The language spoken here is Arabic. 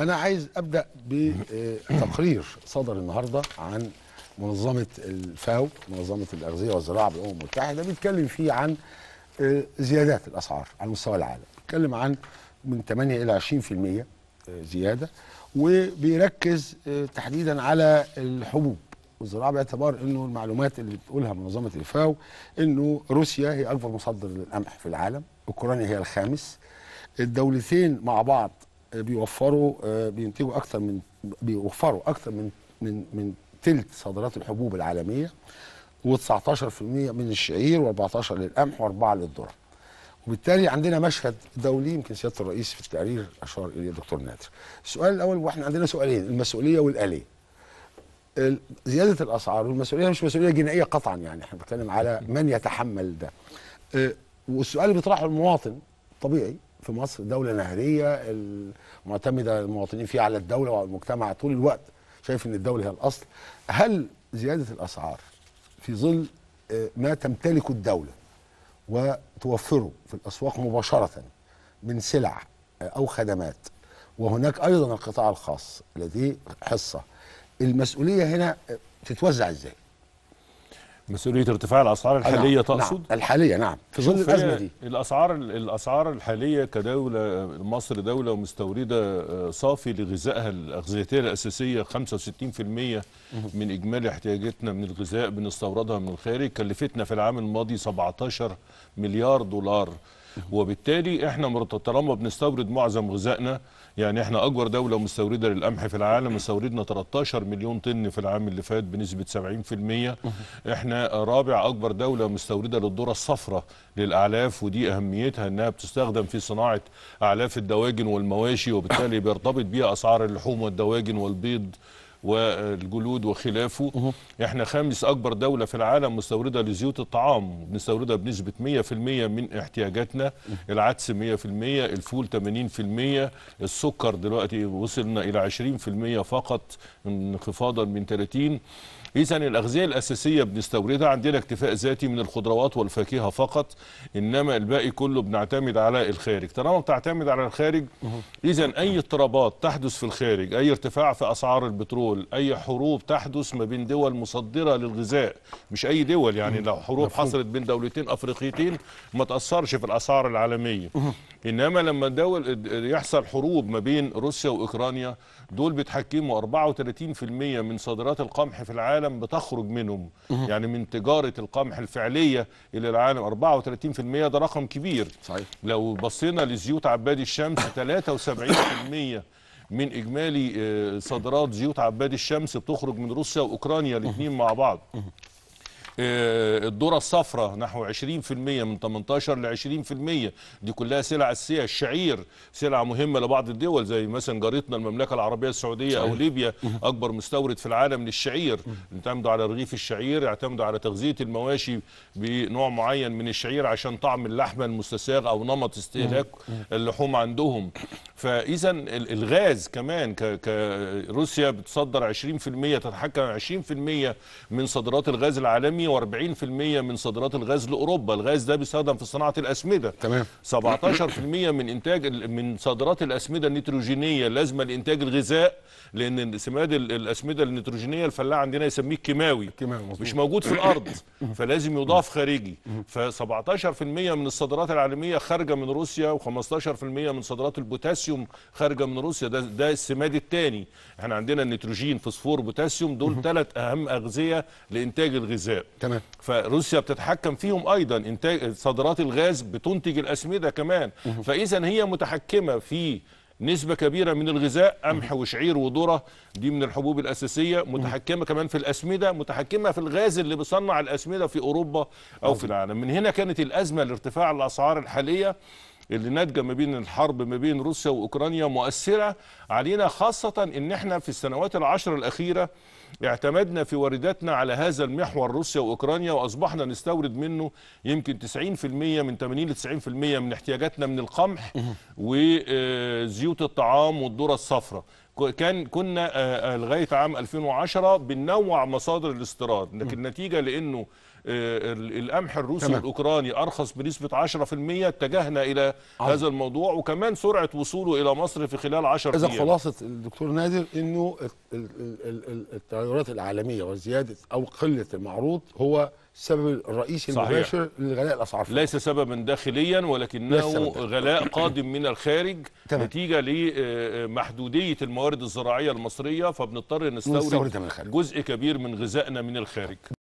أنا عايز أبدأ بتقرير صدر النهاردة عن منظمة الفاو منظمة الأغذية والزراعة بالأمم المتحدة بيتكلم فيه عن آه، زيادات الأسعار على مستوى العالم بيتكلم عن من 8 إلى 20% آه، زيادة وبيركز آه، تحديدا على الحبوب والزراعه باعتبار انه المعلومات اللي بتقولها منظمه الفاو انه روسيا هي اكبر مصدر للقمح في العالم، اوكرانيا هي الخامس. الدولتين مع بعض بيوفروا آه، بينتجوا اكثر من بيوفروا اكثر من من من ثلث صادرات الحبوب العالميه و19% من الشعير و14 للقمح و4 للذره. وبالتالي عندنا مشهد دولي يمكن سياده الرئيس في التقرير اشار اليه دكتور نادر. السؤال الاول واحنا عندنا سؤالين المسؤوليه والاليه. زياده الاسعار والمسؤوليه مش مسؤوليه جنائيه قطعا يعني احنا بنتكلم على من يتحمل ده. آه، والسؤال اللي بيطرحه المواطن طبيعي في مصر دوله نهريه معتمده المواطنين فيها على الدوله وعلى المجتمع طول الوقت شايف ان الدوله هي الاصل هل زياده الاسعار في ظل آه، ما تمتلكه الدوله وتوفره في الاسواق مباشره من سلع آه، او خدمات وهناك ايضا القطاع الخاص الذي حصه المسؤوليه هنا آه، تتوزع ازاي مسؤوليه ارتفاع الاسعار آه، الحاليه نعم. تقصد نعم. الحاليه نعم في ظل آه، الازمه دي الاسعار الاسعار الحاليه كدوله مصر دوله مستورده آه، صافي لغذائها الاغذيه الاساسيه 65% من اجمالي احتياجاتنا من الغذاء بنستوردها من الخارج كلفتنا في العام الماضي 17 مليار دولار وبالتالي احنا طالما بنستورد معظم غذائنا يعني احنا اكبر دوله مستورده للقمح في العالم استوردنا 13 مليون طن في العام اللي فات بنسبه 70% احنا رابع اكبر دوله مستورده للذره الصفراء للاعلاف ودي اهميتها انها بتستخدم في صناعه اعلاف الدواجن والمواشي وبالتالي بيرتبط بيها اسعار اللحوم والدواجن والبيض والجلود وخلافه مه. احنا خامس اكبر دوله في العالم مستورده لزيوت الطعام بنستوردها بنسبه 100% من احتياجاتنا مه. العدس 100% الفول 80% السكر دلوقتي وصلنا الى 20% فقط انخفاضا من 30 اذا الاغذيه الاساسيه بنستوردها عندنا اكتفاء ذاتي من الخضروات والفاكهه فقط انما الباقي كله بنعتمد على الخارج طالما بتعتمد على الخارج اذا اي اضطرابات تحدث في الخارج اي ارتفاع في اسعار البترول اي حروب تحدث ما بين دول مصدره للغذاء مش اي دول يعني لو حروب حصلت بين دولتين افريقيتين ما تاثرش في الاسعار العالميه انما لما دول يحصل حروب ما بين روسيا واوكرانيا دول بيتحكموا 34% من صادرات القمح في العالم بتخرج منهم يعني من تجاره القمح الفعليه الى العالم 34% ده رقم كبير صحيح لو بصينا لزيوت عباد الشمس 73% من اجمالي آه، صادرات زيوت عباد الشمس بتخرج من روسيا واوكرانيا الاثنين مع بعض آه، الذره الصفراء نحو 20% من 18 ل 20% دي كلها سلع اساسيه الشعير سلعه مهمه لبعض الدول زي مثلا جارتنا المملكه العربيه السعوديه او ليبيا اكبر مستورد في العالم للشعير يعتمدوا على رغيف الشعير يعتمدوا على تغذيه المواشي بنوع معين من الشعير عشان طعم اللحمه المستساغ او نمط استهلاك اللحوم عندهم فاذا الغاز كمان روسيا بتصدر 20% تتحكم 20% من صادرات الغاز العالمي 48% من صادرات الغاز لاوروبا، الغاز ده بيستخدم في صناعه الاسمده. تمام 17% من انتاج من صادرات الاسمده النيتروجينيه لازمه لانتاج الغذاء لان سماد الاسمده النيتروجينيه الفلاح عندنا يسميه الكيماوي مش موجود في الارض فلازم يضاف خارجي ف17% من الصادرات العالميه خارجه من روسيا و15% من صادرات البوتاسيوم خارجه من روسيا ده ده السماد الثاني احنا عندنا النيتروجين فوسفور بوتاسيوم دول ثلاث اهم اغذيه لانتاج الغذاء تمام فروسيا بتتحكم فيهم ايضا انتاج صادرات الغاز بتنتج الاسمده كمان فاذا هي متحكمه في نسبة كبيرة من الغذاء قمح وشعير وذرة دي من الحبوب الأساسية متحكمة كمان في الأسمدة متحكمة في الغاز اللي بيصنع الأسمدة في أوروبا أو في العالم من هنا كانت الأزمة لارتفاع الأسعار الحالية اللي ناتجه ما بين الحرب ما بين روسيا واوكرانيا مؤثره علينا خاصه ان احنا في السنوات العشر الاخيره اعتمدنا في وارداتنا على هذا المحور روسيا واوكرانيا واصبحنا نستورد منه يمكن 90% من 80 ل 90% من احتياجاتنا من القمح وزيوت الطعام والذره الصفراء كان كنا آه، آه، لغايه عام 2010 بننوع مصادر الاستيراد لكن نتيجه لانه آه، القمح الروسي تمام. الاوكراني ارخص بنسبه 10% اتجهنا الى عم. هذا الموضوع وكمان سرعه وصوله الى مصر في خلال 10 اذا خلاصه الدكتور نادر انه التغيرات العالميه وزياده او قله المعروض هو السبب الرئيسي المباشر لغلاء الاسعار فيه. ليس سببا داخليا ولكنه غلاء قادم من الخارج تمام. نتيجه لمحدوديه آه، آه، الموارد الزراعيه المصريه فبنضطر نستورد جزء كبير من غذائنا من الخارج